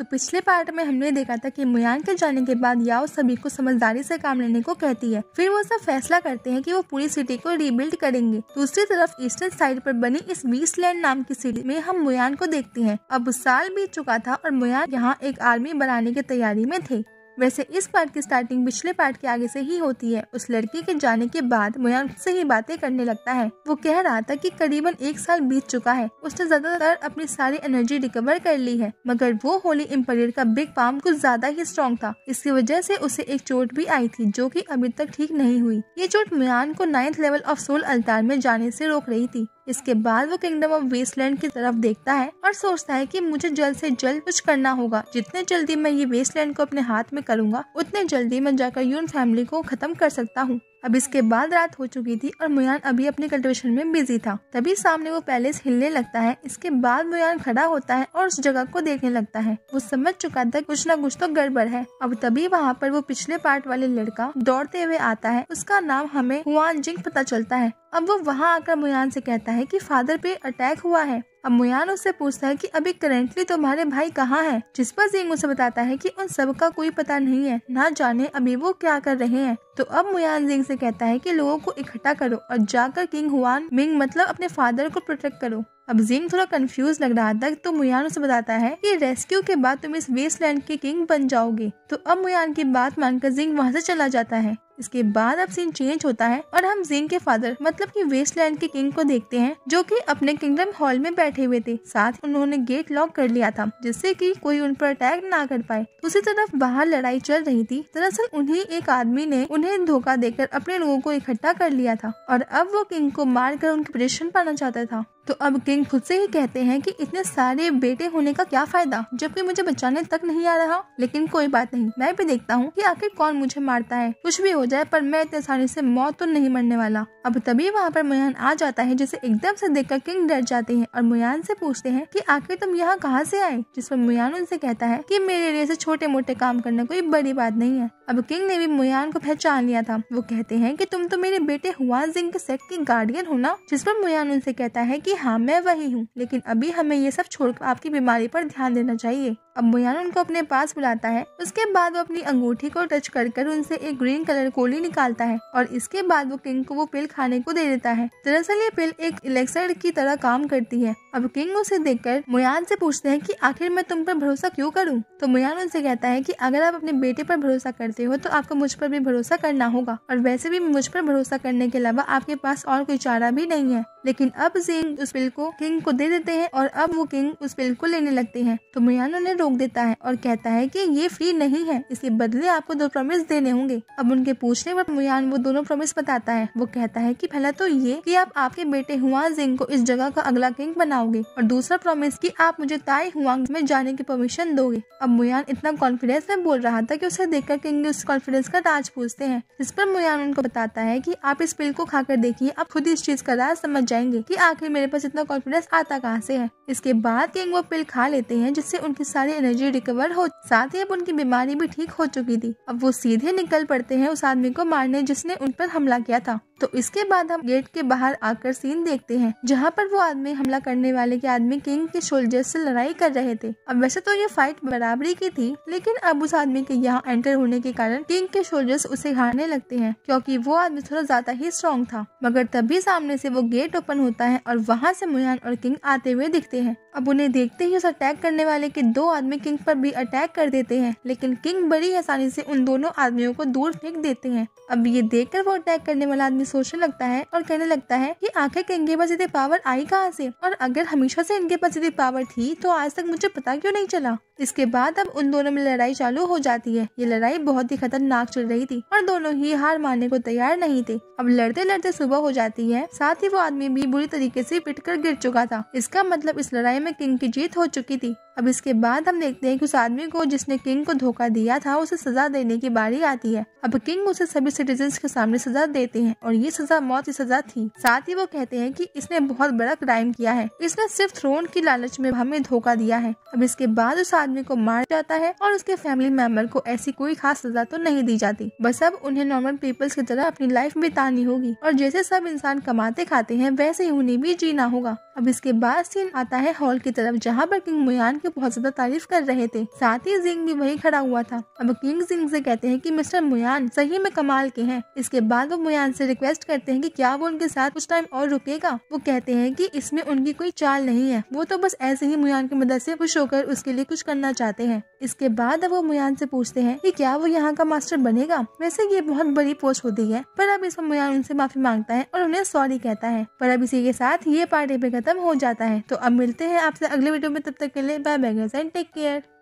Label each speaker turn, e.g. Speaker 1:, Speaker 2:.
Speaker 1: तो पिछले पार्ट में हमने देखा था कि मुयान के जाने के बाद याओ सभी को समझदारी से काम लेने को कहती है फिर वो सब फैसला करते हैं कि वो पूरी सिटी को रीबिल्ड करेंगे दूसरी तरफ ईस्टर्न साइड पर बनी इस बीसलैंड नाम की सिटी में हम मुयान को देखते हैं अब साल बीत चुका था और मुयान यहाँ एक आर्मी बनाने की तैयारी में थे वैसे इस पार्ट की स्टार्टिंग पिछले पार्ट के आगे से ही होती है उस लड़की के जाने के बाद मुयान से ही बातें करने लगता है वो कह रहा था कि करीबन एक साल बीत चुका है उसने ज्यादातर अपनी सारी एनर्जी रिकवर कर ली है मगर वो होली इम्पीरियर का बिग पाम कुछ ज्यादा ही स्ट्रॉन्ग था इसकी वजह से उसे एक चोट भी आई थी जो की अभी तक ठीक नहीं हुई ये चोट मुयान को ninth level of soul altar में जाने से रोक रही थी इसके बाद वो किंगडम ऑफ वेस्टलैंड की तरफ देखता है और सोचता है कि मुझे जल्द से जल्द कुछ करना होगा जितने जल्दी मैं ये वेस्टलैंड को अपने हाथ में करूंगा उतने जल्दी मैं जाकर यून फैमिली को खत्म कर सकता हूँ अब इसके बाद रात हो चुकी थी और मुयान अभी अपने कल्टिवेशन में बिजी था तभी सामने वो पैलेस हिलने लगता है इसके बाद मुयान खड़ा होता है और उस जगह को देखने लगता है वो समझ चुका था कुछ न कुछ तो गड़बड़ है अब तभी वहाँ पर वो पिछले पार्ट वाले लड़का दौड़ते हुए आता है उसका नाम हमें हुआ जिंग पता चलता है अब वो वहाँ आकर मुयान से कहता है कि फादर पे अटैक हुआ है अब मुयान उससे पूछता है कि अभी करेंटली तुम्हारे भाई कहाँ हैं जिस पर जिंग उसे बताता है कि उन सब का कोई पता नहीं है ना जाने अभी वो क्या कर रहे हैं तो अब मुयान जिंग से कहता है कि लोगों को इकट्ठा करो और जाकर किंग हुआन मिंग मतलब अपने फादर को प्रोटेक्ट करो अब जिंग थोड़ा कंफ्यूज लग रहा था तो मुयान उसे बताता है कि रेस्क्यू के बाद तुम इस वेस्टलैंड के किंग बन जाओगे तो अब मुयान की बात मानकर जिंग वहाँ से चला जाता है इसके बाद अब सीन चेंज होता है और हम जिंग के फादर मतलब कि वेस्टलैंड के किंग को देखते हैं जो कि अपने किंगडम हॉल में बैठे हुए थे साथ उन्होंने गेट लॉक कर लिया था जिससे कि कोई उन पर अटैक ना कर पाए दूसरी तरफ बाहर लड़ाई चल रही थी दरअसल उन्हीं एक आदमी ने उन्हें धोखा देकर अपने लोगों को इकट्ठा कर लिया था और अब वो किंग को कर उनके प्रेशन पाना चाहता था तो अब किंग खुद से ही कहते हैं कि इतने सारे बेटे होने का क्या फायदा जबकि मुझे बचाने तक नहीं आ रहा लेकिन कोई बात नहीं मैं भी देखता हूँ कि आखिर कौन मुझे मारता है कुछ भी हो जाए पर मैं इतने सारे से मौत तो नहीं मरने वाला अब तभी वहाँ पर मुयान आ जाता है जिसे एकदम से देखकर किंग डर जाते हैं और मुयान से पूछते हैं की आखिर तुम यहाँ कहाँ से आए जिस पर मुयान उनसे कहता है की मेरे लिए छोटे मोटे काम करना कोई बड़ी बात नहीं है अब किंग ने भी मुयान को पहचान लिया था वो कहते हैं कि तुम तो मेरे बेटे हुआ जिंग के सेट की गार्डियन हो ना जिस पर मुयान उनसे कहता है की हाँ मैं वही हूँ लेकिन अभी हमें ये सब छोड़कर आपकी बीमारी पर ध्यान देना चाहिए अब अम्बोयान उनको अपने पास बुलाता है उसके बाद वो अपनी अंगूठी को टच कर कर उनसे एक ग्रीन कलर गोली निकालता है और इसके बाद वो किंग को वो पिल खाने को दे देता है दरअसल ये पिल एक इलेक्सर की तरह काम करती है अब किंग उसे देख कर मुयान से पूछते हैं कि आखिर मैं तुम पर भरोसा क्यों करूं? तो मुयान उनसे कहता है कि अगर आप अपने बेटे पर भरोसा करते हो तो आपको मुझ पर भी भरोसा करना होगा और वैसे भी मुझ पर भरोसा करने के अलावा आपके पास और कोई चारा भी नहीं है लेकिन अब जिंग उस पिल को किंग को दे देते हैं और अब वो किंग उस पिल को लेने लगते हैं तो मुयान उन्हें रोक देता है और कहता है कि ये फ्री नहीं है इसके बदले आपको दो प्रॉमिस देने होंगे अब उनके पूछने पर मुयान वो दोनों प्रॉमिस बताता है वो कहता है कि पहला तो ये कि आप आपके बेटे हुआ जिंग को इस जगह का अगला किंग बनाओगे और दूसरा प्रॉमिस कि आप मुझे ताई हुआ में जाने की परमिशन दोगे अब मुयान इतना कॉन्फिडेंस में बोल रहा था की उसे देखकर किंग उस कॉन्फिडेंस का राज पूछते हैं जिस पर मुयान उनको बताता है की आप इस पिल को खाकर देखिए आप खुद इस चीज का राज समझ जाएंगे की आखिर मेरे पास इतना कॉन्फिडेंस आता कहाँ से है इसके बाद किंग वो पिल खा लेते हैं जिससे उनकी सारी सारी एनर्जी रिकवर हो साथ ही अब उनकी बीमारी भी ठीक हो चुकी थी अब वो सीधे निकल पड़ते हैं उस आदमी को मारने जिसने उन पर हमला किया था तो इसके बाद हम गेट के बाहर आकर सीन देखते हैं जहाँ पर वो आदमी हमला करने वाले के आदमी किंग के सोल्जर्स से लड़ाई कर रहे थे अब वैसे तो ये फाइट बराबरी की थी लेकिन अब उस आदमी के यहाँ एंटर होने के कारण किंग के सोल्जर्स उसे हारने लगते हैं क्योंकि वो आदमी थोड़ा ज्यादा ही स्ट्रॉन्ग था मगर तभी सामने से वो गेट ओपन होता है और वहाँ से मुयान और किंग आते हुए दिखते हैं अब उन्हें देखते ही उस अटैक करने वाले के दो आदमी किंग पर भी अटैक कर देते हैं लेकिन किंग बड़ी आसानी से उन दोनों आदमियों को दूर फेंक देते हैं अब ये देख वो अटैक करने वाला आदमी सोचने लगता है और कहने लगता है की आखिर किंग के पास इतनी पावर आई कहाँ से और अगर हमेशा से इनके पास इतनी पावर थी तो आज तक मुझे पता क्यों नहीं चला इसके बाद अब उन दोनों में लड़ाई चालू हो जाती है ये लड़ाई बहुत ही खतरनाक चल रही थी और दोनों ही हार मानने को तैयार नहीं थे अब लड़ते लड़ते सुबह हो जाती है साथ ही वो आदमी भी बुरी तरीके से पिट कर गिर चुका था इसका मतलब इस लड़ाई में किंग की जीत हो चुकी थी अब इसके बाद हम देखते हैं कि उस आदमी को जिसने किंग को धोखा दिया था उसे सजा देने की बारी आती है अब किंग उसे सभी सिटीजन के सामने सजा देते हैं और ये सजा मौत की सजा थी साथ ही वो कहते हैं कि इसने बहुत बड़ा क्राइम किया है इसने सिर्फ थ्रोन की लालच में हमें धोखा दिया है अब इसके बाद उस आदमी को मार जाता है और उसके फैमिली मेंबर को ऐसी कोई खास सजा तो नहीं दी जाती बस अब उन्हें नॉर्मल पीपल्स की तरह अपनी लाइफ बितानी होगी और जैसे सब इंसान कमाते खाते हैं वैसे ही उन्हें भी जीना होगा अब इसके बाद सीन आता है हॉल की तरफ जहाँ पर किंग मुयान की बहुत ज्यादा तारीफ कर रहे थे साथ ही जिंग भी वही खड़ा हुआ था अब किंग जिंग से कहते हैं कि मिस्टर मुयान सही में कमाल के हैं इसके बाद वो मुयान से रिक्वेस्ट करते हैं कि क्या वो उनके साथ कुछ टाइम और रुकेगा वो कहते हैं कि इसमें उनकी कोई चाल नहीं है वो तो बस ऐसे ही मुयान की मदद से खुश होकर उसके लिए कुछ करना चाहते हैं इसके बाद अब वो मुयान से पूछते हैं कि क्या वो यहाँ का मास्टर बनेगा वैसे ये बहुत बड़ी पोस्ट होती है पर अब इसमें मुयान उनसे माफी मांगता है और उन्हें सॉरी कहता है पर अब इसी के साथ ये पार्टी पे खत्म ख़त्म हो जाता है तो अब मिलते हैं आपसे अगले वीडियो में तब तक के लिए bye bye and take care